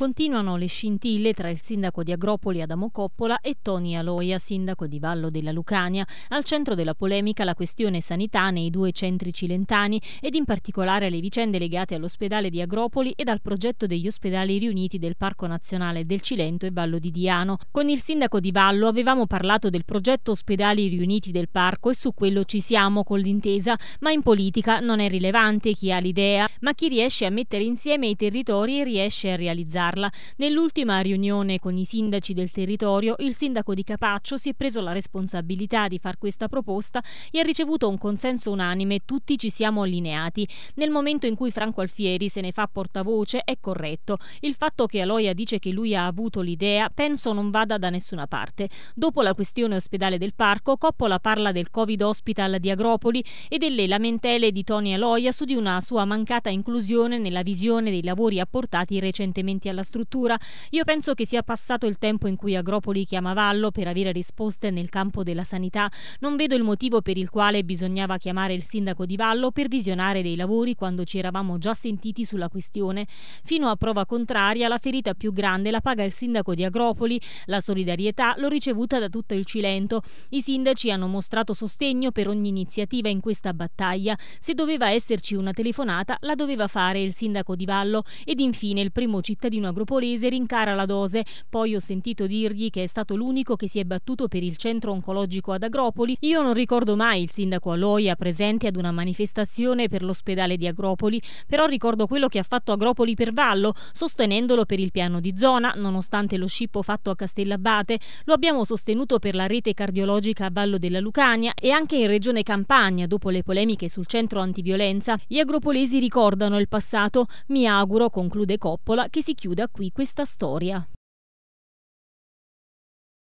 Continuano le scintille tra il sindaco di Agropoli Adamo Coppola e Toni Aloia, sindaco di Vallo della Lucania. Al centro della polemica la questione sanità nei due centri cilentani ed in particolare le vicende legate all'ospedale di Agropoli ed al progetto degli ospedali riuniti del Parco Nazionale del Cilento e Vallo di Diano. Con il sindaco di Vallo avevamo parlato del progetto ospedali riuniti del parco e su quello ci siamo con l'intesa, ma in politica non è rilevante chi ha l'idea, ma chi riesce a mettere insieme i territori e riesce a realizzare parla. Nell'ultima riunione con i sindaci del territorio, il sindaco di Capaccio si è preso la responsabilità di far questa proposta e ha ricevuto un consenso unanime, tutti ci siamo allineati. Nel momento in cui Franco Alfieri se ne fa portavoce è corretto. Il fatto che Aloia dice che lui ha avuto l'idea penso non vada da nessuna parte. Dopo la questione ospedale del parco, Coppola parla del Covid Hospital di Agropoli e delle lamentele di Tony Aloia su di una sua mancata inclusione nella visione dei lavori apportati recentemente alla nella struttura, io penso che sia passato il tempo in cui Agropoli chiamava Vallo per avere risposte nel campo della sanità. Non vedo il motivo per il quale bisognava chiamare il sindaco di Vallo per visionare dei lavori quando ci eravamo già sentiti sulla questione. Fino a prova contraria, la ferita più grande la paga il sindaco di Agropoli, la solidarietà l'ho ricevuta da tutto il Cilento. I sindaci hanno mostrato sostegno per ogni iniziativa in questa battaglia. Se doveva esserci una telefonata, la doveva fare il sindaco di Vallo ed infine il primo cittadino Valentino Agropolese rincara la dose. Poi ho sentito dirgli che è stato l'unico che si è battuto per il centro oncologico ad Agropoli. Io non ricordo mai il sindaco Aloia presente ad una manifestazione per l'ospedale di Agropoli, però ricordo quello che ha fatto Agropoli per Vallo, sostenendolo per il piano di zona, nonostante lo scippo fatto a Castellabate. Lo abbiamo sostenuto per la rete cardiologica a Vallo della Lucania e anche in regione Campania, dopo le polemiche sul centro antiviolenza. Gli agropolesi ricordano il passato. Mi auguro, conclude Coppola, che si chiude chiuda qui questa storia.